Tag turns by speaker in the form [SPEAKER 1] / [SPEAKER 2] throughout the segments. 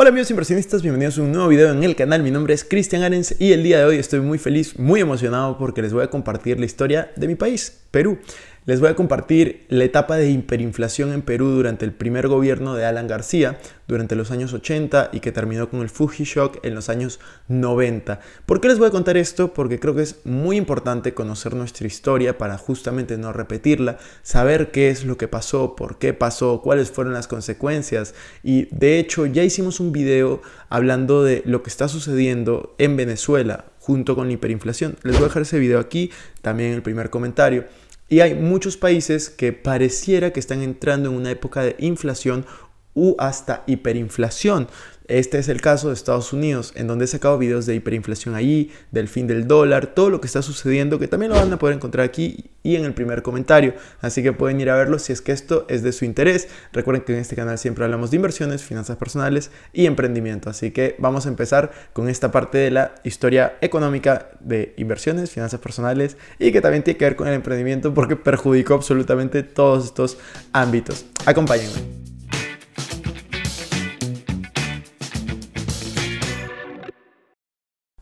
[SPEAKER 1] Hola amigos inversionistas, bienvenidos a un nuevo video en el canal. Mi nombre es Cristian Arens y el día de hoy estoy muy feliz, muy emocionado porque les voy a compartir la historia de mi país, Perú. Les voy a compartir la etapa de hiperinflación en Perú durante el primer gobierno de Alan García durante los años 80 y que terminó con el Fuji Shock en los años 90. ¿Por qué les voy a contar esto? Porque creo que es muy importante conocer nuestra historia para justamente no repetirla, saber qué es lo que pasó, por qué pasó, cuáles fueron las consecuencias y de hecho ya hicimos un video hablando de lo que está sucediendo en Venezuela junto con la hiperinflación. Les voy a dejar ese video aquí, también en el primer comentario. Y hay muchos países que pareciera que están entrando en una época de inflación u hasta hiperinflación, este es el caso de Estados Unidos, en donde he sacado videos de hiperinflación allí, del fin del dólar, todo lo que está sucediendo, que también lo van a poder encontrar aquí y en el primer comentario. Así que pueden ir a verlo si es que esto es de su interés. Recuerden que en este canal siempre hablamos de inversiones, finanzas personales y emprendimiento. Así que vamos a empezar con esta parte de la historia económica de inversiones, finanzas personales y que también tiene que ver con el emprendimiento porque perjudicó absolutamente todos estos ámbitos. Acompáñenme.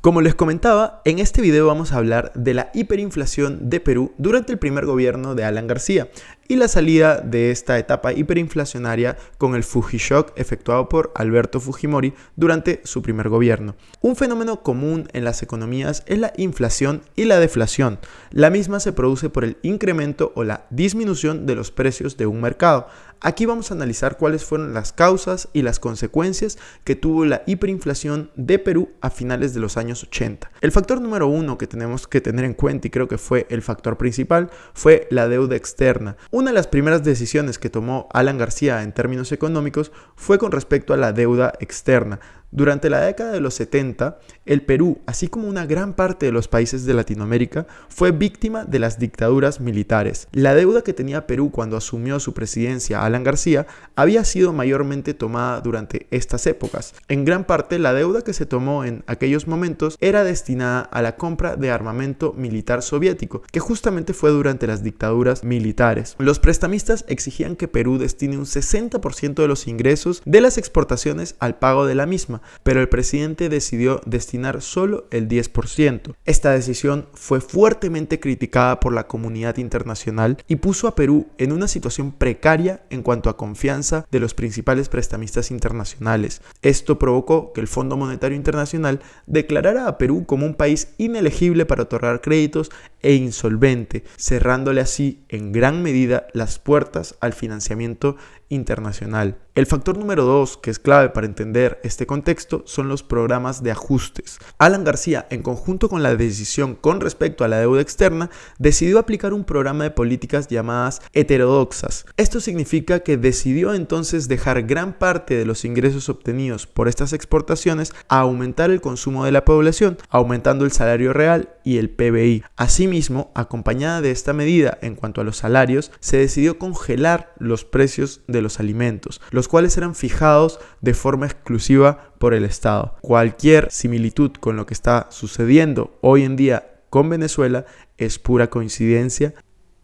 [SPEAKER 1] Como les comentaba, en este video vamos a hablar de la hiperinflación de Perú durante el primer gobierno de Alan García, y la salida de esta etapa hiperinflacionaria con el Fujishock efectuado por Alberto Fujimori durante su primer gobierno. Un fenómeno común en las economías es la inflación y la deflación. La misma se produce por el incremento o la disminución de los precios de un mercado. Aquí vamos a analizar cuáles fueron las causas y las consecuencias que tuvo la hiperinflación de Perú a finales de los años 80. El factor número uno que tenemos que tener en cuenta y creo que fue el factor principal fue la deuda externa. Una de las primeras decisiones que tomó Alan García en términos económicos fue con respecto a la deuda externa, durante la década de los 70, el Perú, así como una gran parte de los países de Latinoamérica, fue víctima de las dictaduras militares. La deuda que tenía Perú cuando asumió su presidencia Alan García había sido mayormente tomada durante estas épocas. En gran parte, la deuda que se tomó en aquellos momentos era destinada a la compra de armamento militar soviético, que justamente fue durante las dictaduras militares. Los prestamistas exigían que Perú destine un 60% de los ingresos de las exportaciones al pago de la misma pero el presidente decidió destinar solo el 10%. Esta decisión fue fuertemente criticada por la comunidad internacional y puso a Perú en una situación precaria en cuanto a confianza de los principales prestamistas internacionales. Esto provocó que el Fondo Monetario Internacional declarara a Perú como un país inelegible para otorgar créditos e insolvente, cerrándole así en gran medida las puertas al financiamiento internacional. El factor número dos, que es clave para entender este contexto, son los programas de ajustes. Alan García, en conjunto con la decisión con respecto a la deuda externa, decidió aplicar un programa de políticas llamadas heterodoxas. Esto significa que decidió entonces dejar gran parte de los ingresos obtenidos por estas exportaciones a aumentar el consumo de la población, aumentando el salario real y el PBI. Asimismo, acompañada de esta medida en cuanto a los salarios, se decidió congelar los precios de de los alimentos, los cuales eran fijados de forma exclusiva por el Estado. Cualquier similitud con lo que está sucediendo hoy en día con Venezuela es pura coincidencia,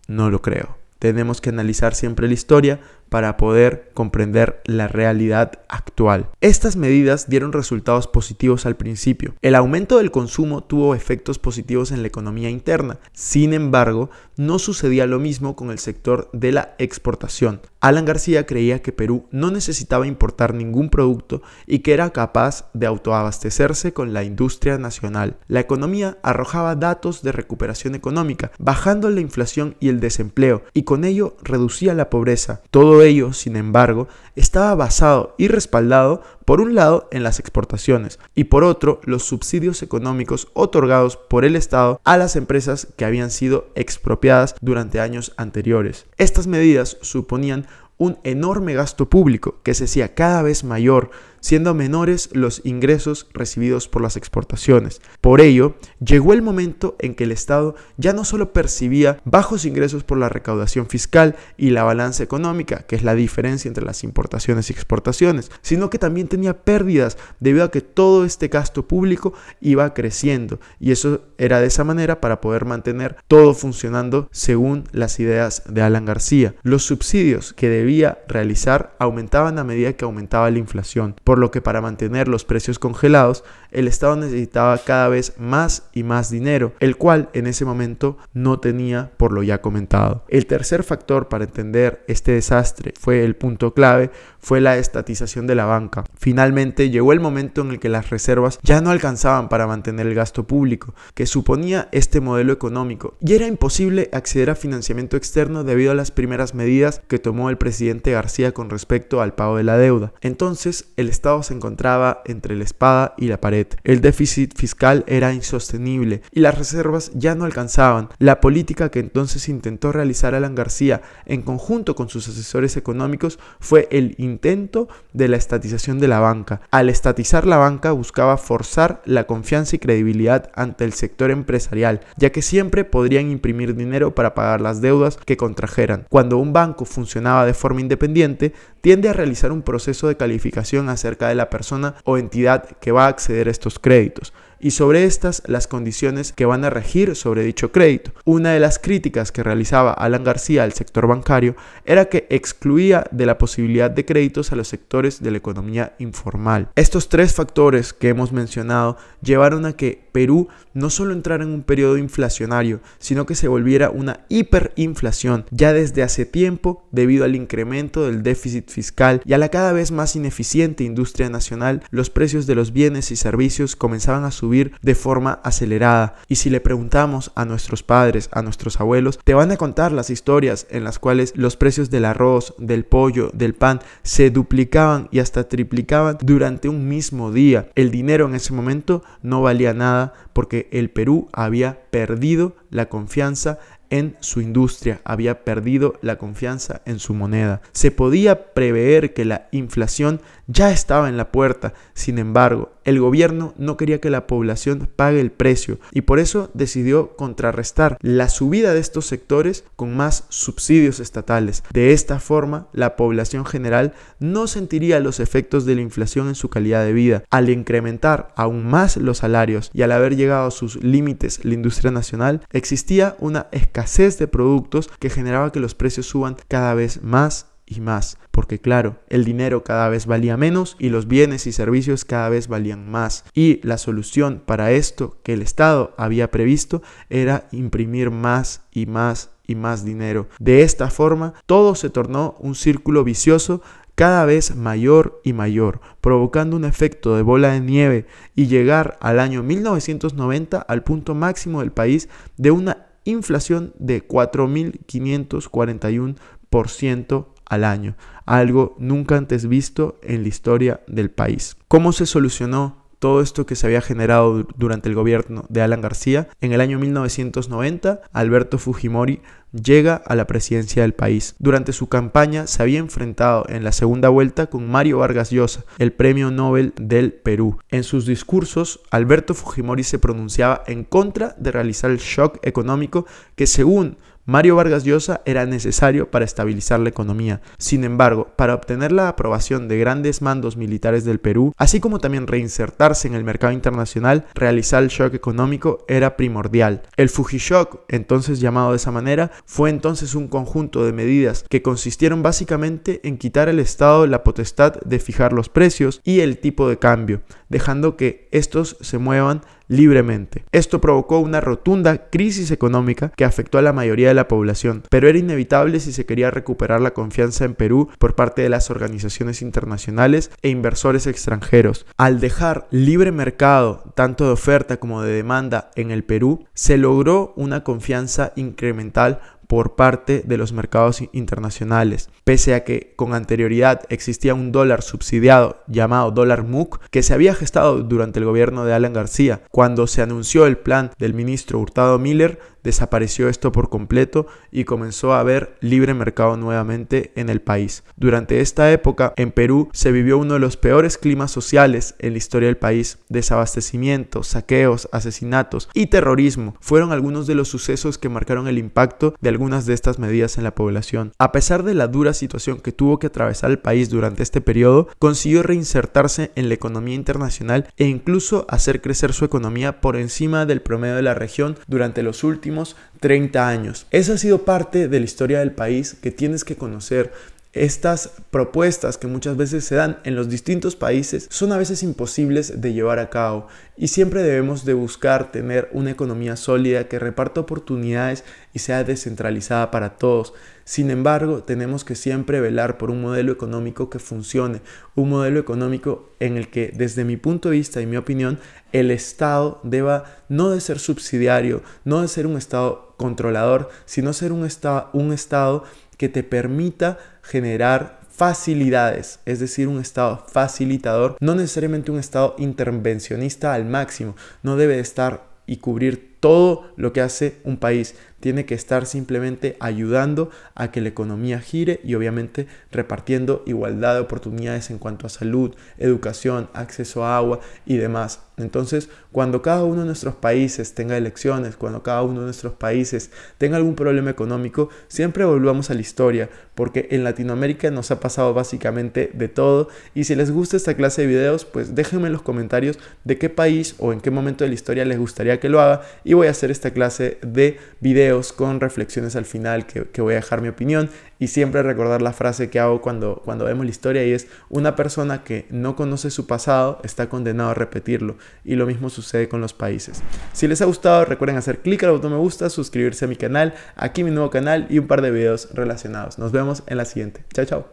[SPEAKER 1] no lo creo. Tenemos que analizar siempre la historia para poder comprender la realidad actual. Estas medidas dieron resultados positivos al principio. El aumento del consumo tuvo efectos positivos en la economía interna. Sin embargo, no sucedía lo mismo con el sector de la exportación. Alan García creía que Perú no necesitaba importar ningún producto y que era capaz de autoabastecerse con la industria nacional. La economía arrojaba datos de recuperación económica, bajando la inflación y el desempleo, y con ello reducía la pobreza. Todo ello, sin embargo, estaba basado y respaldado, por un lado, en las exportaciones y por otro, los subsidios económicos otorgados por el Estado a las empresas que habían sido expropiadas durante años anteriores. Estas medidas suponían un enorme gasto público que se hacía cada vez mayor siendo menores los ingresos recibidos por las exportaciones. Por ello, llegó el momento en que el Estado ya no solo percibía bajos ingresos por la recaudación fiscal y la balanza económica, que es la diferencia entre las importaciones y exportaciones, sino que también tenía pérdidas debido a que todo este gasto público iba creciendo y eso era de esa manera para poder mantener todo funcionando según las ideas de Alan García. Los subsidios que debía realizar aumentaban a medida que aumentaba la inflación por lo que para mantener los precios congelados el Estado necesitaba cada vez más y más dinero, el cual en ese momento no tenía por lo ya comentado. El tercer factor para entender este desastre fue el punto clave, fue la estatización de la banca. Finalmente llegó el momento en el que las reservas ya no alcanzaban para mantener el gasto público, que suponía este modelo económico, y era imposible acceder a financiamiento externo debido a las primeras medidas que tomó el presidente García con respecto al pago de la deuda. Entonces, el se encontraba entre la espada y la pared. El déficit fiscal era insostenible y las reservas ya no alcanzaban. La política que entonces intentó realizar Alan García en conjunto con sus asesores económicos fue el intento de la estatización de la banca. Al estatizar la banca buscaba forzar la confianza y credibilidad ante el sector empresarial, ya que siempre podrían imprimir dinero para pagar las deudas que contrajeran. Cuando un banco funcionaba de forma independiente, tiende a realizar un proceso de calificación acerca de la persona o entidad que va a acceder a estos créditos, y sobre estas las condiciones que van a regir sobre dicho crédito. Una de las críticas que realizaba Alan García al sector bancario era que excluía de la posibilidad de créditos a los sectores de la economía informal. Estos tres factores que hemos mencionado llevaron a que Perú no solo entrara en un periodo inflacionario, sino que se volviera una hiperinflación ya desde hace tiempo debido al incremento del déficit fiscal y a la cada vez más ineficiente industria nacional, los precios de los bienes y servicios comenzaban a subir de forma acelerada. Y si le preguntamos a nuestros padres, a nuestros abuelos, te van a contar las historias en las cuales los precios del arroz, del pollo, del pan se duplicaban y hasta triplicaban durante un mismo día. El dinero en ese momento no valía nada porque el Perú había perdido la confianza en su industria, había perdido la confianza en su moneda. Se podía prever que la inflación ya estaba en la puerta, sin embargo, el gobierno no quería que la población pague el precio y por eso decidió contrarrestar la subida de estos sectores con más subsidios estatales. De esta forma, la población general no sentiría los efectos de la inflación en su calidad de vida. Al incrementar aún más los salarios y al haber llegado a sus límites la industria nacional, existía una escasez de productos que generaba que los precios suban cada vez más más, porque claro, el dinero cada vez valía menos y los bienes y servicios cada vez valían más. Y la solución para esto que el Estado había previsto era imprimir más y más y más dinero. De esta forma, todo se tornó un círculo vicioso cada vez mayor y mayor, provocando un efecto de bola de nieve y llegar al año 1990 al punto máximo del país de una inflación de 4.541% al año, algo nunca antes visto en la historia del país. ¿Cómo se solucionó todo esto que se había generado durante el gobierno de Alan García? En el año 1990, Alberto Fujimori llega a la presidencia del país. Durante su campaña se había enfrentado en la segunda vuelta con Mario Vargas Llosa, el premio Nobel del Perú. En sus discursos, Alberto Fujimori se pronunciaba en contra de realizar el shock económico que según Mario Vargas Llosa era necesario para estabilizar la economía. Sin embargo, para obtener la aprobación de grandes mandos militares del Perú, así como también reinsertarse en el mercado internacional, realizar el shock económico era primordial. El Fujishock, entonces llamado de esa manera, fue entonces un conjunto de medidas que consistieron básicamente en quitar al Estado la potestad de fijar los precios y el tipo de cambio, dejando que estos se muevan libremente. Esto provocó una rotunda crisis económica que afectó a la mayoría de la población, pero era inevitable si se quería recuperar la confianza en Perú por parte de las organizaciones internacionales e inversores extranjeros. Al dejar libre mercado tanto de oferta como de demanda en el Perú, se logró una confianza incremental por parte de los mercados internacionales, pese a que con anterioridad existía un dólar subsidiado llamado dólar MOOC... que se había gestado durante el gobierno de Alan García. Cuando se anunció el plan del ministro Hurtado Miller, desapareció esto por completo y comenzó a haber libre mercado nuevamente en el país. Durante esta época, en Perú se vivió uno de los peores climas sociales en la historia del país. Desabastecimiento, saqueos, asesinatos y terrorismo fueron algunos de los sucesos que marcaron el impacto de algunas de estas medidas en la población. A pesar de la dura situación que tuvo que atravesar el país durante este periodo, consiguió reinsertarse en la economía internacional e incluso hacer crecer su economía por encima del promedio de la región durante los últimos 30 años. Esa ha sido parte de la historia del país que tienes que conocer estas propuestas que muchas veces se dan en los distintos países son a veces imposibles de llevar a cabo y siempre debemos de buscar tener una economía sólida que reparta oportunidades y sea descentralizada para todos. Sin embargo, tenemos que siempre velar por un modelo económico que funcione, un modelo económico en el que desde mi punto de vista y mi opinión el Estado deba no de ser subsidiario, no de ser un Estado controlador, sino ser un, un Estado que te permita generar facilidades, es decir, un estado facilitador, no necesariamente un estado intervencionista al máximo, no debe estar y cubrir todo lo que hace un país tiene que estar simplemente ayudando a que la economía gire y obviamente repartiendo igualdad de oportunidades en cuanto a salud, educación, acceso a agua y demás. Entonces, cuando cada uno de nuestros países tenga elecciones, cuando cada uno de nuestros países tenga algún problema económico, siempre volvamos a la historia, porque en Latinoamérica nos ha pasado básicamente de todo. Y si les gusta esta clase de videos, pues déjenme en los comentarios de qué país o en qué momento de la historia les gustaría que lo haga y voy a hacer esta clase de videos con reflexiones al final que, voy a dejar mi opinión y siempre recordar la frase que hago cuando, cuando vemos la historia y es una persona que no conoce su pasado está condenado a repetirlo y lo mismo sucede con los países. Si les ha gustado recuerden hacer clic al botón me gusta, suscribirse a mi canal, aquí mi nuevo canal y un par de videos relacionados. Nos vemos en la siguiente. Chao, chao.